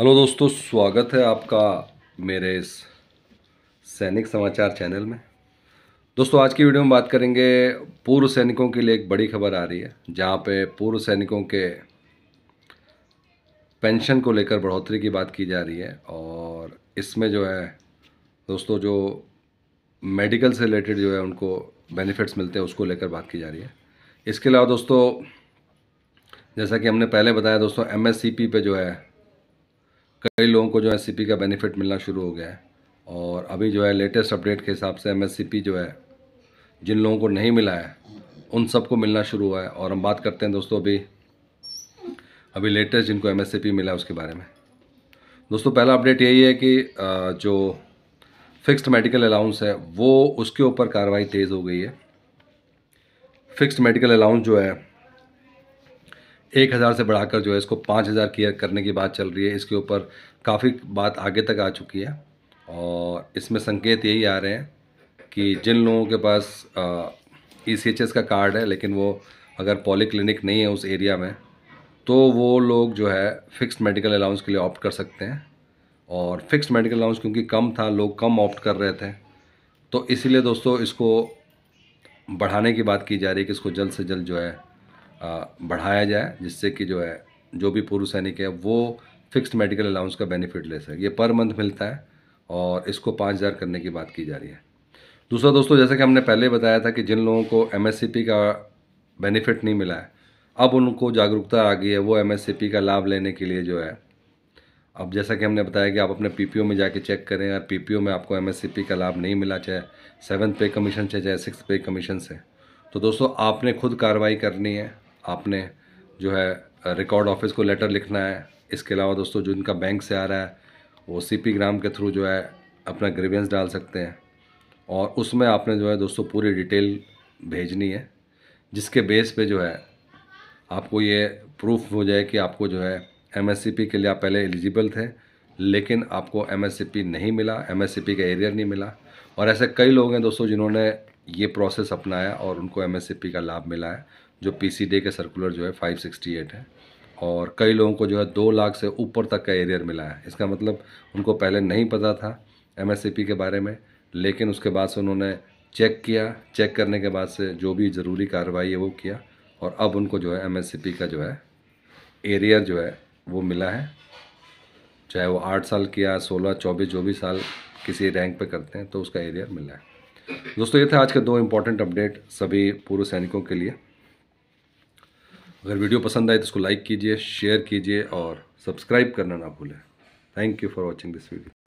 hello दोस्तों स्वागत है आपका मेरे इस सैनिक समाचार चैनल में दोस्तों आज की वीडियो में बात करेंगे पूर्व सैनिकों के लिए एक बड़ी खबर आ रही है जहां पे पूर्व सैनिकों के पेंशन को लेकर बढ़ोतरी की बात की जा रही है और इसमें जो है दोस्तों जो मेडिकल से रिलेटेड जो है उनको बेनिफिट्स मिलते हैं उसको लेकर बात की जा रही है इसके अलावा दोस्तों जैसा कि हमने पहले बताया दोस्तों एम पे जो है कई लोगों को जो है सी का बेनिफिट मिलना शुरू हो गया है और अभी जो है लेटेस्ट अपडेट के हिसाब से एम जो है जिन लोगों को नहीं मिला है उन सबको मिलना शुरू हुआ है और हम बात करते हैं दोस्तों अभी अभी लेटेस्ट जिनको एम मिला है उसके बारे में दोस्तों पहला अपडेट यही है कि जो फिक्स्ड मेडिकल अलाउंस है वो उसके ऊपर कार्रवाई तेज़ हो गई है फिक्स्ड मेडिकल अलाउंस जो है एक हज़ार से बढ़ाकर जो है इसको पाँच हज़ार किया करने की बात चल रही है इसके ऊपर काफ़ी बात आगे तक आ चुकी है और इसमें संकेत यही आ रहे हैं कि जिन लोगों के पास ई सी एच एस का कार्ड है लेकिन वो अगर पॉली क्लिनिक नहीं है उस एरिया में तो वो लोग जो है फ़िक्स मेडिकल अलाउंस के लिए ऑप्ट कर सकते हैं और फिक्स मेडिकल अलाउंस क्योंकि कम था लोग कम ऑप्ट कर रहे थे तो इसीलिए दोस्तों इसको बढ़ाने की बात की जा रही है कि इसको जल्द से जल्द जो है बढ़ाया जाए जिससे कि जो है जो भी पूर्व सैनिक है वो फिक्स्ड मेडिकल अलाउंस का बेनिफिट ले सके ये पर मंथ मिलता है और इसको पाँच हज़ार करने की बात की जा रही है दूसरा दोस्तों जैसा कि हमने पहले बताया था कि जिन लोगों को एम का बेनिफिट नहीं मिला है अब उनको जागरूकता आ गई है वो एम का लाभ लेने के लिए जो है अब जैसा कि हमने बताया कि आप अपने पी में जाके चेक करें अगर पी में आपको एम का लाभ नहीं मिला चाहे सेवन्थ पे कमीशन से चाहे सिक्स पे कमीशन से तो दोस्तों आपने खुद कार्रवाई करनी है आपने जो है रिकॉर्ड ऑफिस को लेटर लिखना है इसके अलावा दोस्तों जो इनका बैंक से आ रहा है वो सी पी ग्राम के थ्रू जो है अपना ग्रीवेंस डाल सकते हैं और उसमें आपने जो है दोस्तों पूरी डिटेल भेजनी है जिसके बेस पे जो है आपको ये प्रूफ हो जाए कि आपको जो है एम के लिए आप पहले एलिजिबल थे लेकिन आपको एम नहीं मिला एम का एरियर नहीं मिला और ऐसे कई लोग हैं दोस्तों जिन्होंने ये प्रोसेस अपनाया और उनको एम का लाभ मिला है जो पी के सर्कुलर जो है फाइव है और कई लोगों को जो है दो लाख से ऊपर तक का एरियर मिला है इसका मतलब उनको पहले नहीं पता था एम के बारे में लेकिन उसके बाद से उन्होंने चेक किया चेक करने के बाद से जो भी ज़रूरी कार्रवाई है वो किया और अब उनको जो है एम का जो है एरियर जो है वो मिला है चाहे वो आठ साल किया सोलह चौबीस जो भी साल किसी रैंक पे करते हैं तो उसका एरियर मिला है दोस्तों ये थे आज के दो इम्पॉर्टेंट अपडेट सभी पूर्व सैनिकों के लिए अगर वीडियो पसंद आए तो इसको लाइक कीजिए शेयर कीजिए और सब्सक्राइब करना ना भूलें thank you for watching this video